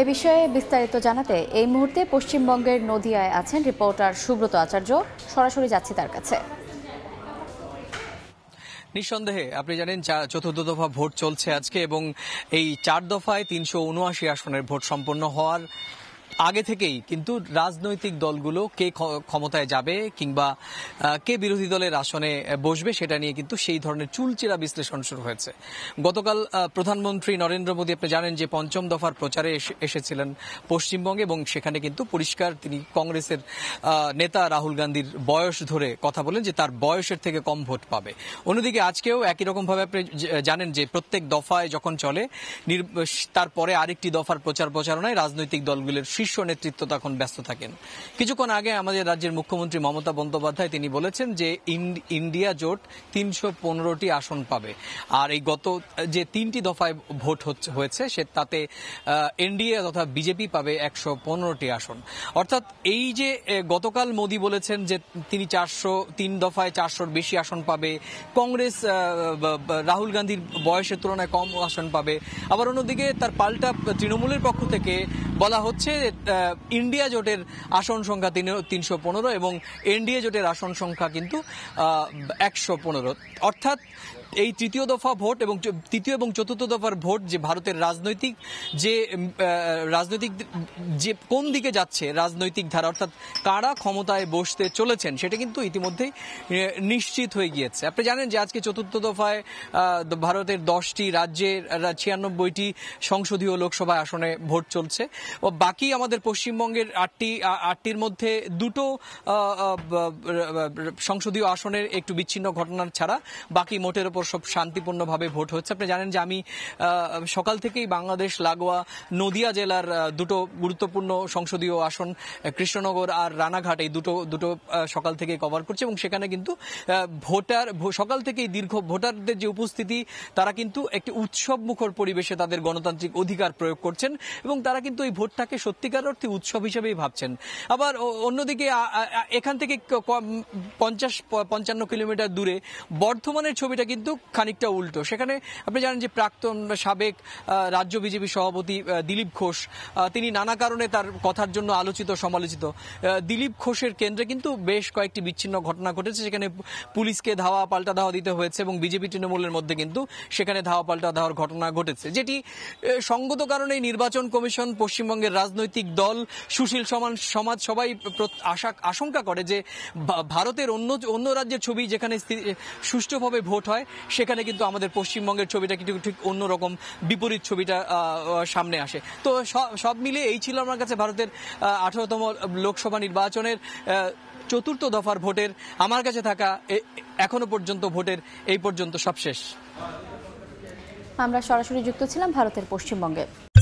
এ বিষয়ে বিস্তারিত জানাতে এই মুহূর্তে পশ্চিমবঙ্গের নদিয়ায় আছেন রিপোর্টার সুব্রত আচার্য সরাসরি যাচ্ছি তার কাছে নিঃসন্দেহে আপনি জানেন চতুর্থ দফা ভোট চলছে আজকে এবং এই চার দফায় তিনশো উনআশি আসনের ভোট সম্পন্ন হওয়ার আগে থেকেই কিন্তু রাজনৈতিক দলগুলো কে ক্ষমতায় যাবে কিংবা কে বিরোধী দলের আসনে বসবে সেটা নিয়ে কিন্তু সেই ধরনের চুলচেরা বিশ্লেষণ শুরু হয়েছে গতকাল প্রধানমন্ত্রী নরেন্দ্র মোদী আপনি জানেন যে পঞ্চম দফার প্রচারে এসেছিলেন পশ্চিমবঙ্গে এবং সেখানে কিন্তু পরিষ্কার তিনি কংগ্রেসের নেতা রাহুল গান্ধীর বয়স ধরে কথা বলেন যে তার বয়সের থেকে কম ভোট পাবে অন্যদিকে আজকেও একই রকমভাবে আপনি জানেন যে প্রত্যেক দফায় যখন চলে তারপরে আরেকটি দফার প্রচার প্রচারণায় রাজনৈতিক দলগুলির শীর্ষ নেতৃত্ব তখন ব্যস্ত থাকেন কিছুক্ষণ আগে আমাদের রাজ্যের মুখ্যমন্ত্রী মমতা বন্দ্যোপাধ্যায় তিনি বলেছেন যে ইন্ডিয়া জোট তিনশো পনেরোটি আসন পাবে আর এই গত যে তিনটি দফায় ভোট হয়েছে সে তাতে এনডিএ তথা বিজেপি পাবে একশো পনেরোটি আসন অর্থাৎ এই যে গতকাল মোদী বলেছেন যে তিনি চারশো তিন দফায় চারশোর বেশি আসন পাবে কংগ্রেস রাহুল গান্ধীর বয়সের তুলনায় কম আসন পাবে আবার অন্যদিকে তার পাল্টা তৃণমূলের পক্ষ থেকে বলা হচ্ছে ইন্ডিয়া জোটের আসন সংখ্যা তিন তিনশো পনেরো এবং এনডিএ জোটের আসন সংখ্যা কিন্তু একশো পনেরো অর্থাৎ এই তৃতীয় দফা ভোট এবং তৃতীয় এবং চতুর্থ দফার ভোট যে ভারতের রাজনৈতিক যে রাজনৈতিক যে কোন দিকে যাচ্ছে রাজনৈতিক ধারা অর্থাৎ কারা ক্ষমতায় বসতে চলেছেন সেটা কিন্তু ইতিমধ্যেই নিশ্চিত হয়ে গিয়েছে আপনি জানেন যে আজকে চতুর্থ দফায় ভারতের দশটি রাজ্যের ছিয়ানব্বইটি সংসদীয় লোকসভা আসনে ভোট চলছে ও বাকি আমাদের পশ্চিমবঙ্গের আটটি আটটির মধ্যে দুটো সংসদীয় আসনের একটু বিচ্ছিন্ন ঘটনার ছাড়া বাকি মোটের পর সব শান্তিপূর্ণভাবে ভোট হচ্ছে আপনি জানেন যে আমি সকাল থেকেই বাংলাদেশ লাগোয়া নদিয়া জেলার দুটো গুরুত্বপূর্ণ সংসদীয় আসন কৃষ্ণনগর আর রানাঘাট এই দুটো দুটো সকাল থেকে কভার করছে এবং সেখানে কিন্তু ভোটার সকাল থেকেই দীর্ঘ ভোটারদের যে উপস্থিতি তারা কিন্তু একটি উৎসব মুখর পরিবেশে তাদের গণতান্ত্রিক অধিকার প্রয়োগ করছেন এবং তারা কিন্তু এই ভোটটাকে সত্যিকার অর্থে উৎসব হিসেবেই ভাবছেন আবার অন্যদিকে এখান থেকে পঞ্চাশ পঞ্চান্ন কিলোমিটার দূরে বর্ধমানের ছবিটা কিন্তু কিন্তু খানিকটা উল্টো সেখানে আপনি জানেন যে প্রাক্তন সাবেক রাজ্য বিজেপি সভাপতি দিলীপ ঘোষ তিনি নানা কারণে তার কথার জন্য আলোচিত সমালোচিত দিলীপ ঘোষের কেন্দ্রে কিন্তু বেশ কয়েকটি বিচ্ছিন্ন ঘটনা ঘটেছে সেখানে পুলিশকে ধাওয়া পাল্টা ধাওয়া দিতে হয়েছে এবং বিজেপি তৃণমূলের মধ্যে কিন্তু সেখানে ধাওয়া পাল্টা ধাওয়ার ঘটনা ঘটেছে যেটি সঙ্গত কারণে নির্বাচন কমিশন পশ্চিমবঙ্গের রাজনৈতিক দল সুশীল সমান সমাজ সবাই আশঙ্কা করে যে ভারতের অন্য অন্য রাজ্যের ছবি যেখানে সুষ্ঠুভাবে ভোট হয় সেখানে কিন্তু আমাদের পশ্চিমবঙ্গের ছবিটা কিন্তু ঠিক অন্যরকম বিপরীত ছবিটা সামনে আসে তো সব মিলে এই ছিল আমার কাছে ভারতের আঠারোতম লোকসভা নির্বাচনের চতুর্থ দফার ভোটের আমার কাছে থাকা এখনো পর্যন্ত ভোটের এই পর্যন্ত সব শেষ আমরা সরাসরি যুক্ত ছিলাম ভারতের পশ্চিমবঙ্গে